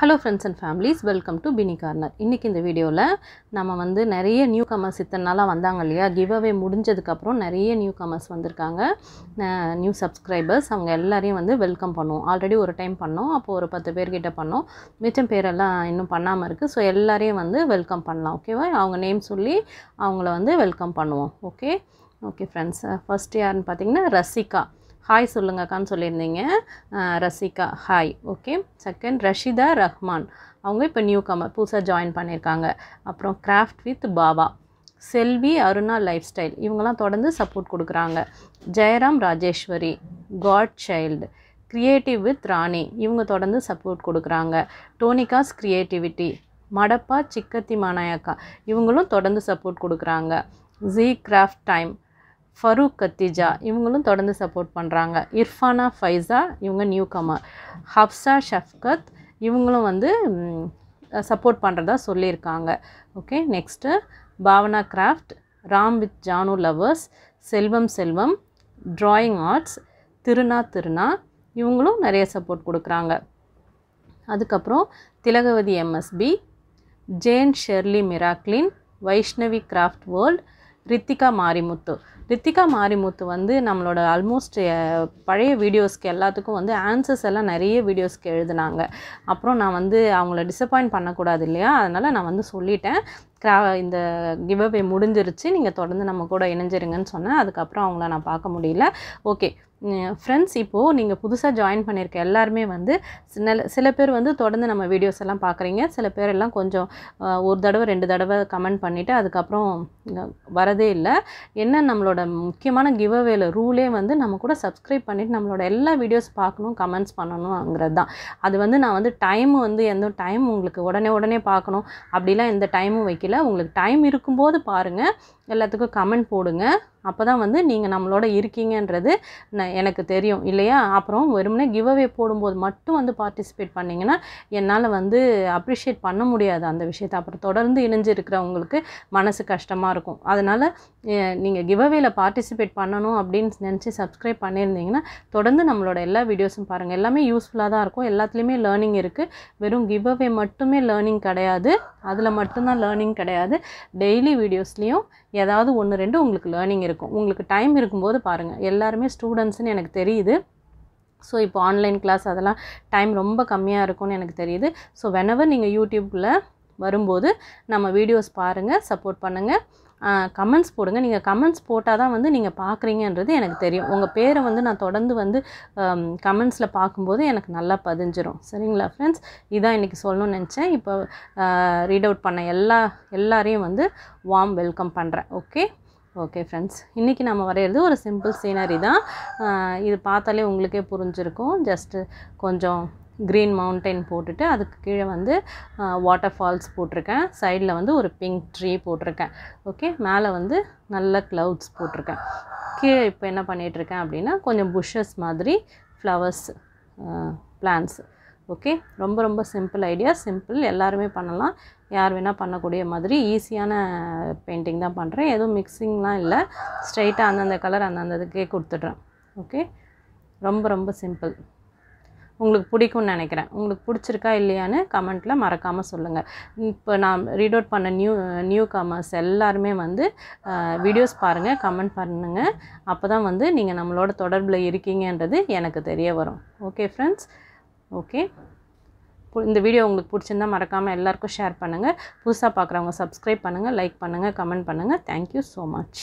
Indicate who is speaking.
Speaker 1: hello friends and families welcome to Bini corner இன்றைக்கி இந்த வீடியோவில் நம்ம வந்து நிறைய நியூ கமர்ஸ் இத்தனை நாளாக வந்தாங்க இல்லையா கிவ் முடிஞ்சதுக்கப்புறம் நிறைய நியூ கமர்ஸ் வந்திருக்காங்க நியூ சப்ஸ்கிரைபர்ஸ் அவங்க எல்லாரையும் வந்து வெல்கம் பண்ணுவோம் ஆல்ரெடி ஒரு டைம் பண்ணோம் அப்போது ஒரு பத்து பேர்கிட்ட பண்ணோம் மிச்சம் பேரெல்லாம் இன்னும் பண்ணாமல் இருக்குது ஸோ எல்லாரையும் வந்து வெல்கம் பண்ணலாம் ஓகேவா அவங்க நேம் சொல்லி அவங்கள வந்து வெல்கம் பண்ணுவோம் ஓகே ஓகே ஃப்ரெண்ட்ஸ் ஃபஸ்ட் யாருன்னு பார்த்தீங்கன்னா ரசிகா ஹாய் சொல்லுங்கக்கான்னு சொல்லியிருந்தீங்க Rasika hi okay second Rashida Rahman அவங்க இப்போ நியூ கமர் புதுசாக ஜாயின் பண்ணியிருக்காங்க அப்புறம் craft with Baba Selvi Aruna lifestyle இவங்கெல்லாம் தொடர்ந்து சப்போர்ட் கொடுக்குறாங்க Jayaram Rajeshwari God child creative with Rani இவங்க தொடர்ந்து சப்போர்ட் கொடுக்குறாங்க டோனிகாஸ் க்ரியேட்டிவிட்டி மடப்பா சிக்கத்தி மாநாயக்கா இவங்களும் தொடர்ந்து சப்போர்ட் கொடுக்குறாங்க G craft time Farooq Khadija இவங்களும் தொடர்ந்து சப்போர்ட் பண்ணுறாங்க இர்ஃபானா ஃபைசா இவங்க நியூ கமர் ஹப்சா ஷஃப்கத் இவங்களும் வந்து சப்போர்ட் பண்ணுறதா சொல்லியிருக்காங்க okay next Bhavana craft Ram with Janu lovers Selvam Selvam drawing arts Thiruna Thiruna இவங்களும் நிறைய சப்போர்ட் கொடுக்குறாங்க அதுக்கப்புறம் Thilagavathi MSP Jane Shirley Miraclin Vaishnavi craft world Rithika Marimuthu Rithika Marimuthu வந்து நம்மளோட ஆல்மோஸ்ட் பழைய வீடியோஸ்க்கு எல்லாத்துக்கும் வந்து ஆன்சர்ஸ் எல்லாம் நிறைய வீடியோஸ்க்கு எழுதுனாங்க அப்புறம் நான் வந்து அவங்கள டிசப்பாயிண்ட் பண்ணக்கூடாது இல்லையா அதனால் நான் வந்து சொல்லிட்டேன் கிரா இந்த கிவ்அவே முடிஞ்சிருச்சு நீங்கள் தொடர்ந்து நம்ம கூட இணைஞ்சிருங்கன்னு சொன்னேன் அதுக்கப்புறம் அவங்கள நான் பார்க்க முடியல ஓகே ஃப்ரெண்ட்ஸ் இப்போது நீங்கள் புதுசாக ஜாயின் பண்ணியிருக்க எல்லாருமே வந்து சில பேர் வந்து தொடர்ந்து நம்ம வீடியோஸ் எல்லாம் பார்க்குறீங்க சில பேர் எல்லாம் கொஞ்சம் ஒரு தடவை ரெண்டு தடவை கமெண்ட் பண்ணிவிட்டு அதுக்கப்புறம் வரதே இல்லை என்ன நம்மளோட முக்கியமான கிவ் அவேல ரூலே வந்து நம்ம கூட சப்ஸ்கிரைப் பண்ணிவிட்டு நம்மளோட எல்லா வீடியோஸ் பார்க்கணும் கமெண்ட்ஸ் பண்ணணுங்கிறது தான் அது வந்து நான் வந்து டைம் வந்து எந்த டைம் உங்களுக்கு உடனே உடனே பார்க்கணும் அப்படிலாம் எந்த டைமும் வைக்கல உங்களுக்கு டைம் இருக்கும்போது பாருங்கள் எல்லாத்துக்கும் கமெண்ட் போடுங்கள் அப்போ தான் வந்து நீங்கள் நம்மளோட இருக்கீங்கன்றது நான் எனக்கு தெரியும் இல்லையா அப்புறம் வெறுமனே கிவ் அவே போடும்போது மட்டும் வந்து பார்ட்டிசிபேட் பண்ணிங்கன்னா என்னால் வந்து அப்ரிஷியேட் பண்ண முடியாது அந்த விஷயத்தை அப்புறம் தொடர்ந்து இணைஞ்சு இருக்கிறவங்களுக்கு மனசு கஷ்டமாக இருக்கும் அதனால் நீங்கள் கிவ் அவேல பார்ட்டிசிபேட் பண்ணணும் அப்படின்னு நினச்சி சப்ஸ்கிரைப் பண்ணியிருந்தீங்கன்னா தொடர்ந்து நம்மளோட எல்லா வீடியோஸும் பாருங்கள் எல்லாமே யூஸ்ஃபுல்லாக தான் இருக்கும் எல்லாத்துலேயுமே லேர்னிங் இருக்குது வெறும் கிவ் அவே மட்டுமே லேர்னிங் கிடையாது அதில் மட்டும்தான் லேர்னிங் கிடையாது டெய்லி வீடியோஸ்லேயும் ஏதாவது ஒன்று ரெண்டு உங்களுக்கு லேர்னிங் இருக்குது இருக்கும் உங்களுக்கு டைம் இருக்கும்போது பாருங்கள் எல்லாருமே ஸ்டூடெண்ட்ஸ்னு எனக்கு தெரியுது ஸோ இப்போ ஆன்லைன் கிளாஸ் அதெல்லாம் டைம் ரொம்ப கம்மியாக இருக்கும்னு எனக்கு தெரியுது ஸோ வெனவர் நீங்கள் யூடியூப்பில் வரும்போது நம்ம வீடியோஸ் பாருங்கள் சப்போர்ட் பண்ணுங்கள் கமெண்ட்ஸ் போடுங்க நீங்கள் கமெண்ட்ஸ் போட்டால் தான் வந்து நீங்கள் பார்க்குறீங்கன்றது எனக்கு தெரியும் உங்கள் பேரை வந்து நான் தொடர்ந்து வந்து கமெண்ட்ஸில் பார்க்கும்போது எனக்கு நல்லா பதிஞ்சிரும் சரிங்களா ஃப்ரெண்ட்ஸ் இதான் இன்றைக்கி சொல்லணும்னு நினச்சேன் இப்போ ரீட் அவுட் பண்ண எல்லா எல்லாரையும் வந்து வார்ம் வெல்கம் பண்ணுறேன் ஓகே ஓகே ஃப்ரெண்ட்ஸ் இன்றைக்கி நம்ம வரைகிறது ஒரு சிம்பிள் சீனரி தான் இது பார்த்தாலே உங்களுக்கே புரிஞ்சிருக்கும் ஜஸ்ட்டு கொஞ்சம் க்ரீன் மவுண்டைன் போட்டுட்டு அதுக்கு கீழே வந்து வாட்டர் ஃபால்ஸ் போட்டிருக்கேன் சைடில் வந்து ஒரு பிங்க் ட்ரீ போட்டிருக்கேன் ஓகே மேலே வந்து நல்ல க்ளவுட்ஸ் போட்டிருக்கேன் கீழே இப்போ என்ன பண்ணிகிட்ருக்கேன் அப்படின்னா கொஞ்சம் புஷ்ஷஸ் மாதிரி ஃப்ளவர்ஸ் பிளான்ஸ் ஓகே ரொம்ப ரொம்ப சிம்பிள் ஐடியா சிம்பிள் எல்லாருமே பண்ணலாம் யார் வேணால் பண்ணக்கூடிய மாதிரி ஈஸியான பெயிண்டிங் தான் பண்ணுறேன் எதுவும் மிக்சிங்லாம் இல்லை ஸ்ட்ரைட்டாக அந்தந்த கலர் அந்தந்த இதுக்கே கொடுத்துட்றேன் ஓகே ரொம்ப ரொம்ப சிம்பிள் உங்களுக்கு பிடிக்கும்னு நினைக்கிறேன் உங்களுக்கு பிடிச்சிருக்கா இல்லையான்னு கமெண்ட்டில் மறக்காமல் சொல்லுங்கள் இப்போ நான் ரீட் அவுட் பண்ண நியூ நியூ கமர்ஸ் எல்லாருமே வந்து வீடியோஸ் பாருங்கள் கமெண்ட் பண்ணுங்கள் அப்போ தான் வந்து நீங்கள் நம்மளோட தொடர்பில் இருக்கீங்கன்றது எனக்கு தெரிய வரும் ஓகே ஃப்ரெண்ட்ஸ் ஓகே இந்த வீடியோ உங்களுக்கு பிடிச்சிருந்தா மறக்காமல் எல்லாேருக்கும் ஷேர் பண்ணுங்கள் புதுசாக பார்க்குறவங்க சப்ஸ்கிரைப் பண்ணுங்கள் லைக் பண்ணுங்கள் கமெண்ட் பண்ணுங்கள் தேங்க்யூ ஸோ மச்